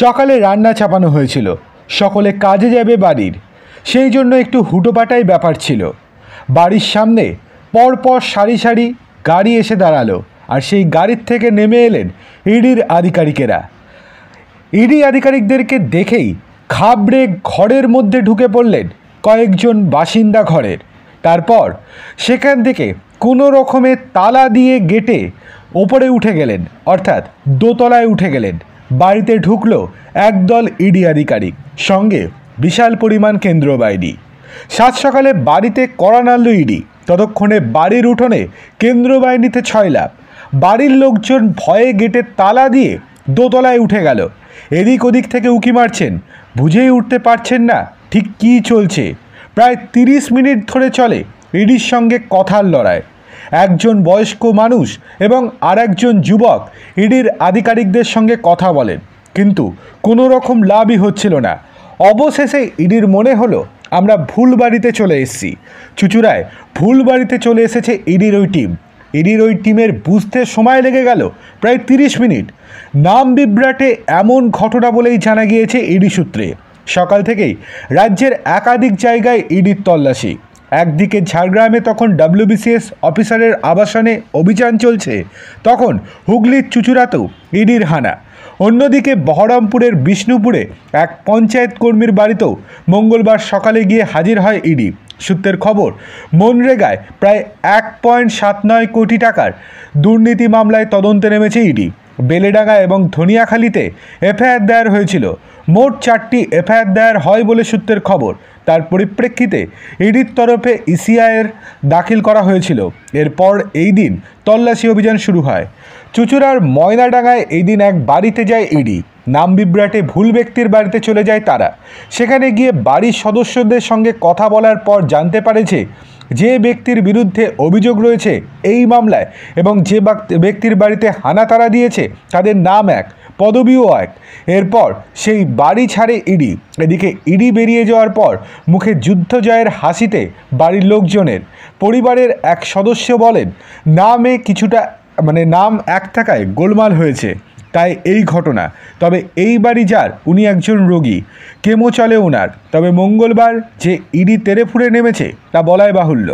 সকালে রান্না চাপানো হয়েছিল সকলে কাজে যাবে বাড়ির সেই জন্য একটু হুটোপাটাই ব্যাপার ছিল বাড়ির সামনে পরপর সারি সারি গাড়ি এসে দাঁড়ালো আর সেই গাড়ির থেকে নেমে এলেন ইডির আধিকারিকেরা ইডি আধিকারিকদেরকে দেখেই খাবড়ে ঘরের মধ্যে ঢুকে পড়লেন কয়েকজন বাসিন্দা ঘরের তারপর সেখান থেকে কোনো রকমে তালা দিয়ে গেটে ওপরে উঠে গেলেন অর্থাৎ দোতলায় উঠে গেলেন বাড়িতে ঢুকল একদল ইডি আধিকারিক সঙ্গে বিশাল পরিমাণ কেন্দ্র বাইডি সাত সকালে বাড়িতে করা নাড়ল ইডি ততক্ষণে বাড়ির উঠোনে কেন্দ্র বাহিনীতে ছয় লাভ বাড়ির লোকজন ভয়ে গেটে তালা দিয়ে দোতলায় উঠে গেল এদিক ওদিক থেকে উঁকি মারছেন বুঝেই উঠতে পারছেন না ঠিক কী চলছে প্রায় তিরিশ মিনিট ধরে চলে ইডির সঙ্গে কথার লড়াই একজন বয়স্ক মানুষ এবং আর একজন যুবক ইডির আধিকারিকদের সঙ্গে কথা বলেন কিন্তু কোনো রকম লাভই হচ্ছিল না অবশেষে ইডির মনে হলো আমরা ভুল বাড়িতে চলে এসেছি চুচুড়ায় ভুল বাড়িতে চলে এসেছে ইডির ওই টিম ইডির ওই টিমের বুঝতে সময় লেগে গেল প্রায় তিরিশ মিনিট নাম বিভ্রাটে এমন ঘটনা বলেই জানা গিয়েছে ইডি সূত্রে সকাল থেকেই রাজ্যের একাধিক জায়গায় ইডির তল্লাশি একদিকে ঝাড়গ্রামে তখন ডব্লিউবিসিএস অফিসারের আবাসনে অভিযান চলছে তখন হুগলির চুচুড়াতেও ইডির হানা অন্যদিকে বহরমপুরের বিষ্ণুপুরে এক পঞ্চায়েত কর্মীর বাড়িতেও মঙ্গলবার সকালে গিয়ে হাজির হয় ইডি সূত্রের খবর মনরেগায় প্রায় এক পয়েন্ট সাত নয় কোটি টাকার দুর্নীতি মামলায় তদন্তে নেমেছে ইডি বেলেডাঙ্গা এবং ধনিয়াখালীতে এফআইআর দায়ের হয়েছিল মোট চারটি এফআইআর দায়ের হয় বলে সূত্রের খবর তার পরিপ্রেক্ষিতে ইডির তরফে ইসিআইয়ের দাখিল করা হয়েছিল এরপর এই দিন তল্লাশি অভিযান শুরু হয় চুচুড়ার ময়নাডাঙ্গায় এদিন এক বাড়িতে যায় ইডি নাম বিভ্রাটে ভুল ব্যক্তির বাড়িতে চলে যায় তারা সেখানে গিয়ে বাড়ির সদস্যদের সঙ্গে কথা বলার পর জানতে পারে যে যে ব্যক্তির বিরুদ্ধে অভিযোগ রয়েছে এই মামলায় এবং যে ব্যক্তির বাড়িতে হানা তারা দিয়েছে তাদের নাম এক পদবীও এক এরপর সেই বাড়ি ছাড়ে ইডি এদিকে ইডি বেরিয়ে যাওয়ার পর মুখে যুদ্ধ জয়ের হাসিতে বাড়ির লোকজনের পরিবারের এক সদস্য বলেন নামে কিছুটা মানে নাম এক থাকায় গোলমাল হয়েছে তাই এই ঘটনা তবে এই বাড়ি যার উনি একজন রোগী কেমো চলে ওনার তবে মঙ্গলবার যে ইডি তেরে ফুরে নেমেছে তা বলাই বাহুল্য